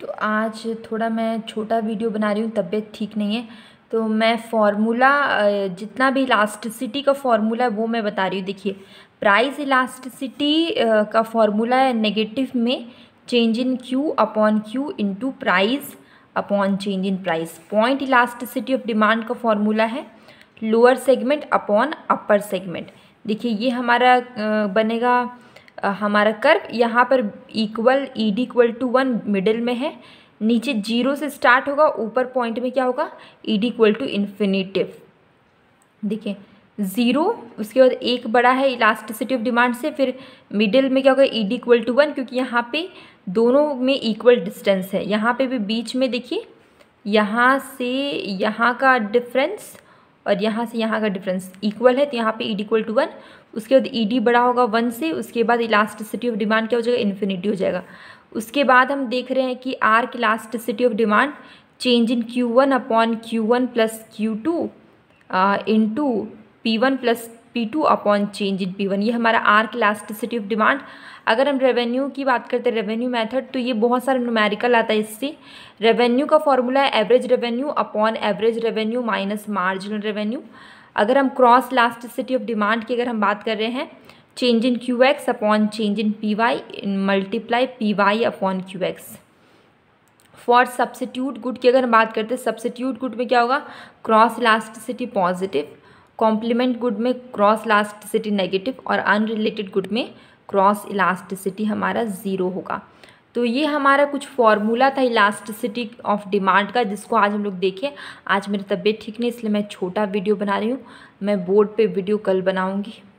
तो आज थोड़ा मैं छोटा वीडियो बना रही हूँ तबीयत ठीक नहीं है तो मैं फॉर्मूला जितना भी इलास्टिसिटी का फॉर्मूला है वो मैं बता रही हूँ देखिए प्राइस इलास्टिसिटी का फॉर्मूला है नेगेटिव में change in Q upon Q into price upon change in price point elasticity of demand का फॉर्मूला है lower segment upon upper segment देखिए ये हमारा बनेगा हमारा कर्व यहाँ पर equal E D equal to one middle में है नीचे जीरो से स्टार्ट होगा ऊपर पॉइंट में क्या होगा E D equal to infinitive देखिए ज़ीरो उसके बाद एक बड़ा है इलास्टिसिटी ऑफ डिमांड से फिर मिडिल में क्या होगा E D equal to one क्योंकि यहाँ पे दोनों में इक्वल डिस्टेंस है यहाँ पे भी बीच में देखिए यहाँ से यहाँ का डिफरेंस और यहाँ से यहाँ का डिफरेंस इक्वल है तो यहाँ पे ईड इक्वल टू वन उसके बाद ई डी बड़ा होगा वन से उसके बाद इलास्टिसिटी ऑफ डिमांड क्या हो जाएगा इन्फिनिटी हो जाएगा उसके बाद हम देख रहे हैं कि आर की elasticity of demand change in Q one upon Q one plus Q two into P one plus P two upon change in P one ये हमारा आर्क इलास्टिसिटी ऑफ डिमांड अगर हम रेवेन्यू की बात करते हैं revenue method तो ये बहुत सारा न्यूमेरिकल आता है इससे रेवेन्यू का फॉर्मूला है average revenue upon average revenue minus marginal revenue अगर हम क्रॉस इलास्टिसिटी ऑफ डिमांड की अगर हम बात कर रहे हैं change in Q X upon change in P Y in multiply P Y upon Q X for substitute good की अगर हम बात करते हैं सब्सिट्यूट गुड में क्या होगा cross elasticity positive complement good में क्रॉस इलास्टिसिटी नेगेटिव और अनरिलेटेड गुड में क्रॉस इलास्टिसिटी हमारा ज़ीरो होगा तो ये हमारा कुछ फॉर्मूला था इलास्टिसिटी ऑफ डिमांड का जिसको आज हम लोग देखें आज मेरी तबीयत ठीक नहीं इसलिए मैं छोटा वीडियो बना रही हूँ मैं बोर्ड पे वीडियो कल बनाऊँगी